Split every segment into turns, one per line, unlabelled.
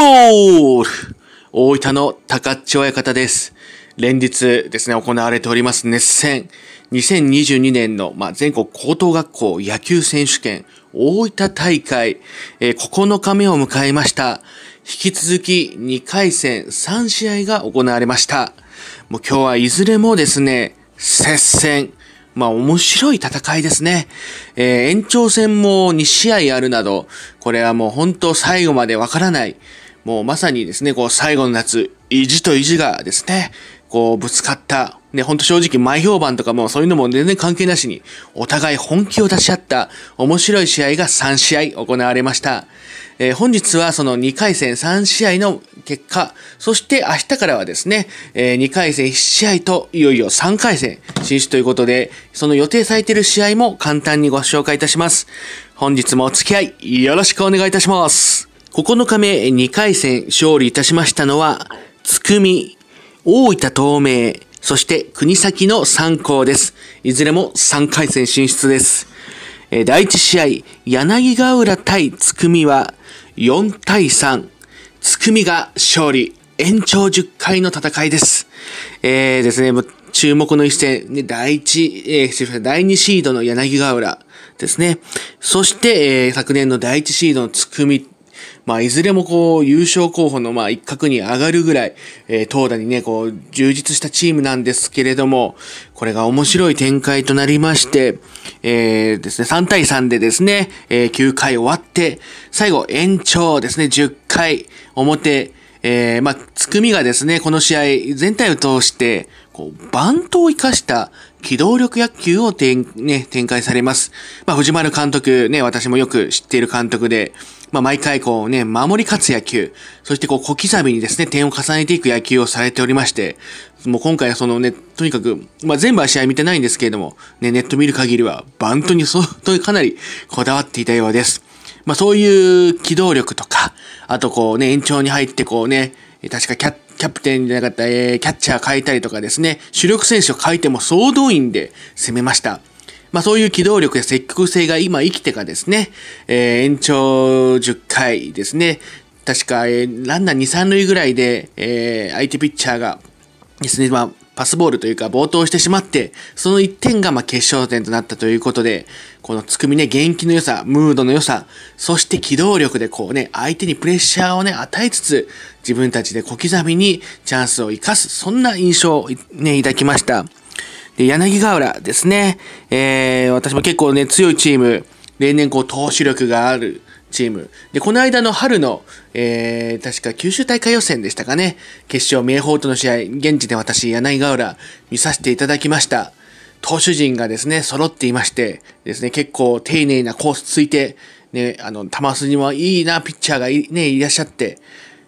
ボール大分の高千親方です。連日ですね、行われております熱戦。2022年の、まあ、全国高等学校野球選手権大分大会、えー、9日目を迎えました。引き続き2回戦3試合が行われました。もう今日はいずれもですね、接戦。まあ面白い戦いですね。えー、延長戦も2試合あるなど、これはもう本当最後までわからない。もうまさにですね、こう最後の夏、意地と意地がですね、こうぶつかった、ね、ほんと正直前評判とかもそういうのも全然関係なしに、お互い本気を出し合った面白い試合が3試合行われました。えー、本日はその2回戦3試合の結果、そして明日からはですね、えー、2回戦1試合といよいよ3回戦進出ということで、その予定されている試合も簡単にご紹介いたします。本日もお付き合いよろしくお願いいたします。9日目2回戦勝利いたしましたのは、つくみ、大分東明、そして国崎の3校です。いずれも3回戦進出です。えー、第1試合、柳ヶ浦対つくみは4対3。つくみが勝利。延長10回の戦いです。えー、ですね、注目の一戦、第1、えー、第2シードの柳ヶ浦ですね。そして、えー、昨年の第1シードのつくみまあ、いずれもこう、優勝候補のまあ、一角に上がるぐらい、えー、投打にね、こう、充実したチームなんですけれども、これが面白い展開となりまして、えー、ですね、3対3でですね、えー、9回終わって、最後延長ですね、10回表、えー、まあ、つくみがですね、この試合全体を通して、こう、バントを生かした機動力野球を展,、ね、展開されます。まあ、藤丸監督、ね、私もよく知っている監督で、まあ、毎回こうね、守り勝つ野球、そしてこう小刻みにですね、点を重ねていく野球をされておりまして、もう今回はそのね、とにかく、まあ、全部は試合見てないんですけれども、ね、ネット見る限りは、バントに相当かなりこだわっていたようです。まあ、そういう機動力とか、あとこうね、延長に入ってこうね、確かキャッキャプテンじゃなかった、えー、キャッチャー変えたりとかですね、主力選手を変えても総動員で攻めました。まあそういう機動力や積極性が今生きてかですね、えー、延長10回ですね、確か、えー、ランナー2、3塁ぐらいで、えー、相手ピッチャーがですね、まあ、パスボールというか冒頭してしまって、その1点がま決勝点となったということで、このつくみね、元気の良さ、ムードの良さ、そして機動力でこうね、相手にプレッシャーをね、与えつつ、自分たちで小刻みにチャンスを生かす、そんな印象をね、抱きました。で、柳ヶ浦ですね。えー、私も結構ね、強いチーム、例年こう投手力がある、チーム。で、この間の春の、えー、確か九州大会予選でしたかね。決勝、明豊との試合、現地で私、柳ヶ浦、見させていただきました。投手陣がですね、揃っていまして、ですね、結構丁寧なコースついて、ね、あの、球筋もいいな、ピッチャーがいね、いらっしゃって、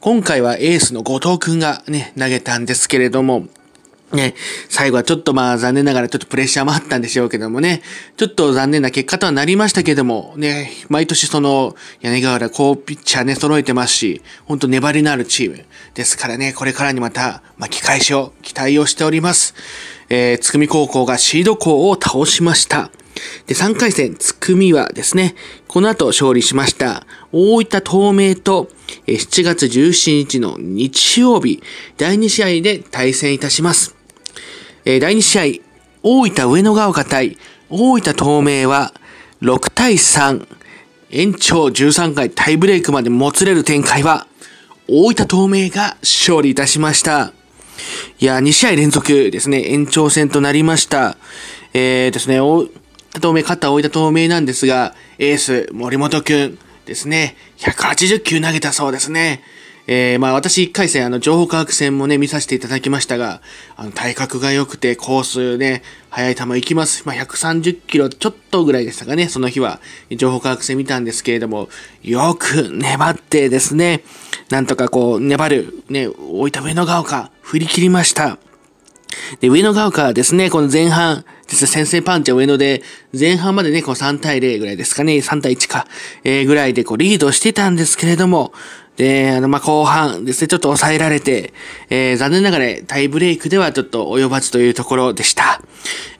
今回はエースの後藤くんがね、投げたんですけれども、ね、最後はちょっとまあ残念ながらちょっとプレッシャーもあったんでしょうけどもね、ちょっと残念な結果とはなりましたけども、ね、毎年その屋根瓦高ピッチャーね、揃えてますし、ほんと粘りのあるチームですからね、これからにまた巻き返しを期待をしております。えー、つくみ高校がシード校を倒しました。で、3回戦、つくみはですね、この後勝利しました。大分東明と、7月17日の日曜日、第2試合で対戦いたします。えー、第2試合、大分上野が丘対大分東明は6対3、延長13回タイブレイクまでもつれる展開は、大分東明が勝利いたしました。いや、2試合連続ですね、延長戦となりました。えー、ですね、大分東明、勝った大分東明なんですが、エース、森本くんですね、180球投げたそうですね。えー、まあ私一回戦、あの、情報科学戦もね、見させていただきましたが、あの、体格が良くて、コースね、速い球行きます。まあ、130キロちょっとぐらいでしたかね、その日は。情報科学戦見たんですけれども、よく粘ってですね、なんとかこう、粘る、ね、置いた上野が丘、振り切りました。で、上野が丘はですね、この前半、実は先制パンチは上野で、前半までね、こう3対0ぐらいですかね、3対1か、えー、ぐらいでこうリードしてたんですけれども、で、あの、ま、後半ですね、ちょっと抑えられて、えー、残念ながらタイブレイクではちょっと及ばずというところでした。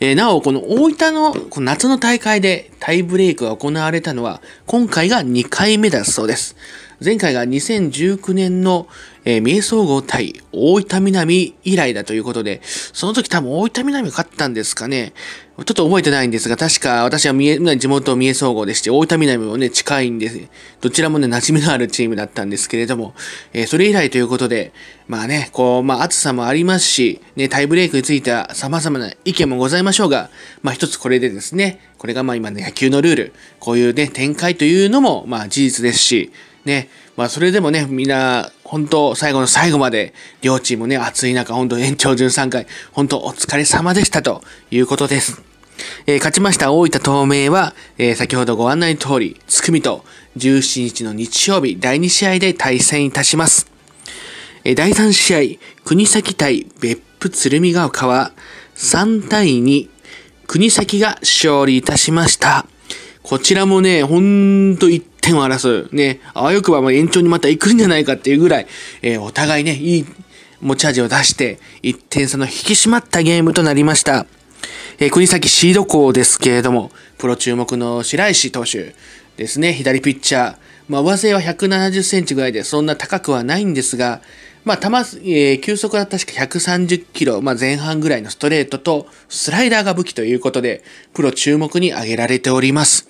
えー、なお、この大分のこの夏の大会でタイブレイクが行われたのは、今回が2回目だそうです。前回が2019年の、えー、総合対大分南以来だということで、その時多分大分南勝ったんですかね。ちょっと覚えてないんですが、確か私は三重、地元三重総合でして、大分南もね、近いんです。どちらもね、馴染みのあるチームだったんですけれども、えー、それ以来ということで、まあね、こう、まあ暑さもありますし、ね、タイブレイクについては様々な意見もございましょうが、まあ一つこれでですね、これがまあ今の野球のルール、こういうね、展開というのも、まあ事実ですし、ね、まあそれでもね、みんな、本当最後の最後まで、両チームね、暑い中、本当延長13回、本当お疲れ様でしたということです。えー、勝ちました大分東明は、えー、先ほどご案内の通り、つくみと17日の日曜日、第2試合で対戦いたします。えー、第3試合、国崎対別府鶴見ヶ丘は、3対2、国崎が勝利いたしました。こちらもね、ほんと1点を争う。ね、あわよくばもう延長にまた行くんじゃないかっていうぐらい、えー、お互いね、いい持ち味を出して、1点差の引き締まったゲームとなりました。えー、国崎シード校ですけれども、プロ注目の白石投手ですね、左ピッチャー。まあ、上背は170センチぐらいで、そんな高くはないんですが、まあ、球、えー、球速は確か130キロ、まあ、前半ぐらいのストレートとスライダーが武器ということで、プロ注目に挙げられております。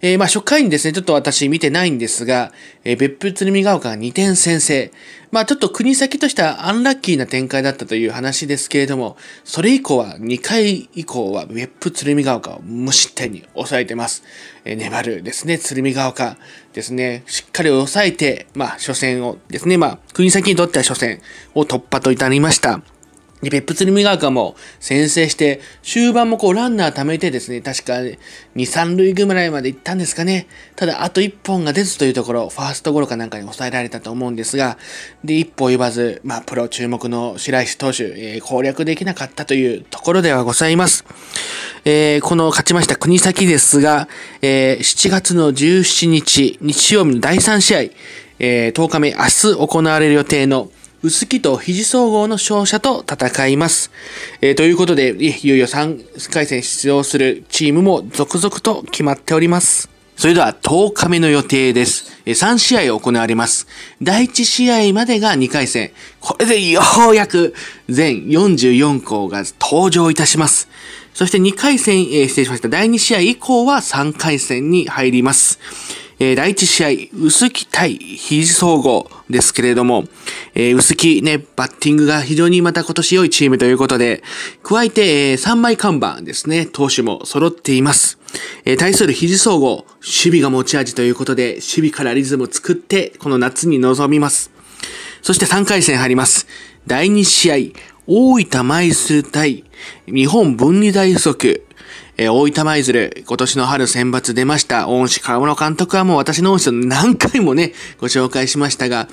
えー、まあ初回にですね、ちょっと私見てないんですが、えー、別府鶴見ヶ丘が2点先制。まあちょっと国先としてはアンラッキーな展開だったという話ですけれども、それ以降は2回以降は別府鶴見ヶ丘を無失点に抑えてます。えー、粘るですね、鶴見ヶ丘ですね、しっかり抑えて、まあ初戦をですね、まあ国先にとっては初戦を突破と至りました。で、別府ミガーかも先制して、終盤もこうランナー貯めてですね、確か2、3塁ぐらいまで行ったんですかね。ただ、あと1本が出ずというところ、ファーストゴロかなんかに抑えられたと思うんですが、で、一歩言わず、まあ、プロ注目の白石投手、えー、攻略できなかったというところではございます。えー、この勝ちました国崎ですが、えー、7月の17日、日曜日の第3試合、え10日目、明日行われる予定の薄木と肘総合の勝者と戦います。えー、ということで、いよいよ3回戦出場するチームも続々と決まっております。それでは10日目の予定です。3試合行われます。第1試合までが2回戦。これでようやく全44校が登場いたします。そして2回戦、えー、失礼しました。第2試合以降は3回戦に入ります。えー、第1試合、薄木対肘総合ですけれども、えー、薄木ね、バッティングが非常にまた今年良いチームということで、加えて、えー、3枚看板ですね、投手も揃っています。えー、対する肘総合、守備が持ち味ということで、守備からリズムを作って、この夏に臨みます。そして3回戦入ります。第2試合、大分舞鶴対日本分離大附属えー、大分舞鶴、今年の春選抜出ました、恩師河村監督はもう私の恩師と何回もね、ご紹介しましたが、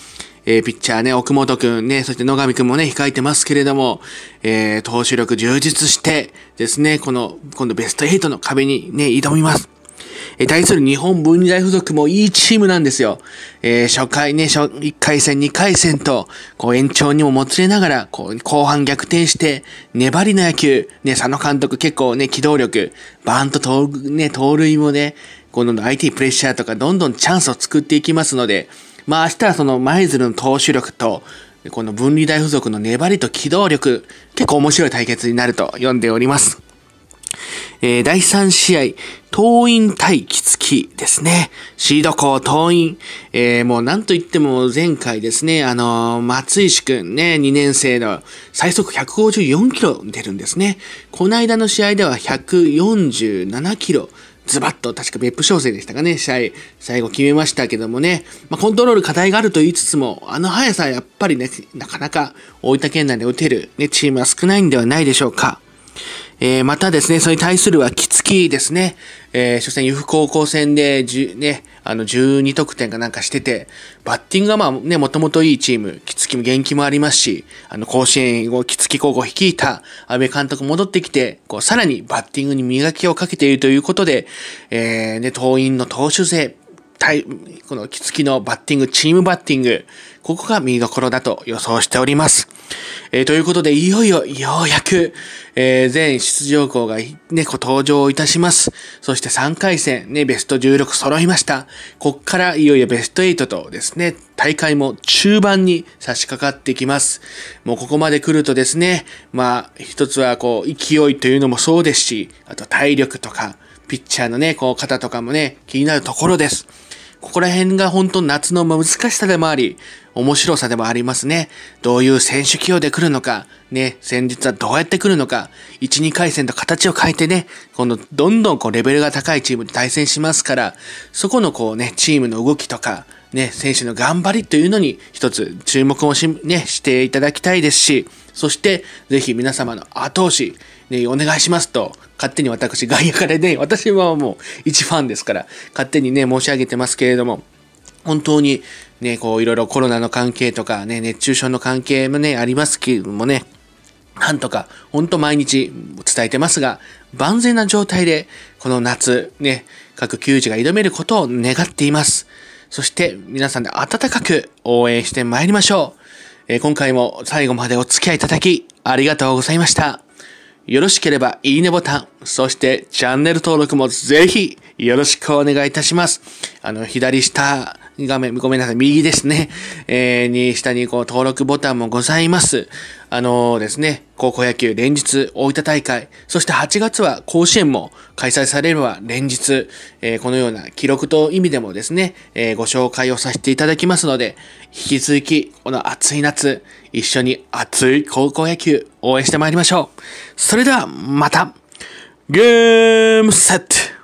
えー、ピッチャーね、奥本くんね、そして野上くんもね、控えてますけれども、えー、投手力充実してですね、この、今度ベスト8の壁にね、挑みます。え対する日本文理大付属もいいチームなんですよ。えー、初回ね、初、1回戦、2回戦と、こう延長にももつれながら、こう、後半逆転して、粘りの野球、ね、佐野監督結構ね、機動力、バーンと盗、ね、盗塁もね、この IT プレッシャーとかどんどんチャンスを作っていきますので、まあ明日はその舞鶴の投手力と、この分離大付属の粘りと機動力、結構面白い対決になると読んでおります。えー、第3試合、桐蔭対木月ですね。シード校桐蔭。えー、もうなんといっても前回ですね、あのー、松石くんね、2年生の最速154キロ出るんですね。この間の試合では147キロ。ズバッと、確か別府小生でしたかね、試合、最後決めましたけどもね、まあ、コントロール課題があると言いつつも、あの速さはやっぱりね、なかなか大分県内で打てる、ね、チームは少ないんではないでしょうか。えー、またですね、それに対するはきつきですね、えー、詮戦、由布高校戦で、ね、あの、12得点かなんかしてて、バッティングがまあね、もともといいチーム、きつきも元気もありますし、あの、甲子園をきつき高校率いた安倍監督戻ってきて、こう、さらにバッティングに磨きをかけているということで、えー、ね、党員の投手勢、この月のバッティング、チームバッティング、ここが見どころだと予想しております。えー、ということで、いよいよ、ようやく、えー、全出場校がね、こ登場いたします。そして3回戦、ね、ベスト16揃いました。こっからいよいよベスト8とですね、大会も中盤に差し掛かってきます。もうここまで来るとですね、まあ、一つはこう、勢いというのもそうですし、あと体力とか、ピッチャーのね、こう、肩とかもね、気になるところです。ここら辺が本当夏の難しさでもあり、面白さでもありますね。どういう選手起用で来るのか、ね、先日はどうやって来るのか、1、2回戦と形を変えてね、このどんどんこうレベルが高いチームと対戦しますから、そこのこうね、チームの動きとか、ね、選手の頑張りというのに一つ注目をし、ね、していただきたいですし、そして、ぜひ皆様の後押し、ね、お願いしますと、勝手に私、外野からね、私はもう一ファンですから、勝手にね、申し上げてますけれども、本当にね、こう、いろいろコロナの関係とかね、熱中症の関係もね、ありますけれどもね、なんとか、ほんと毎日伝えてますが、万全な状態で、この夏、ね、各球児が挑めることを願っています。そして、皆さんで温かく応援して参りましょう。今回も最後までお付き合いいただき、ありがとうございました。よろしければいいねボタン、そしてチャンネル登録もぜひよろしくお願いいたします。あの、左下、画面、ごめんなさい、右ですね。えー、に、下にこう、登録ボタンもございます。あのですね、高校野球連日大分大会、そして8月は甲子園も開催されるは連日、えー、このような記録と意味でもですね、えー、ご紹介をさせていただきますので、引き続きこの暑い夏、一緒に熱い高校野球応援してまいりましょう。それではまたゲームセット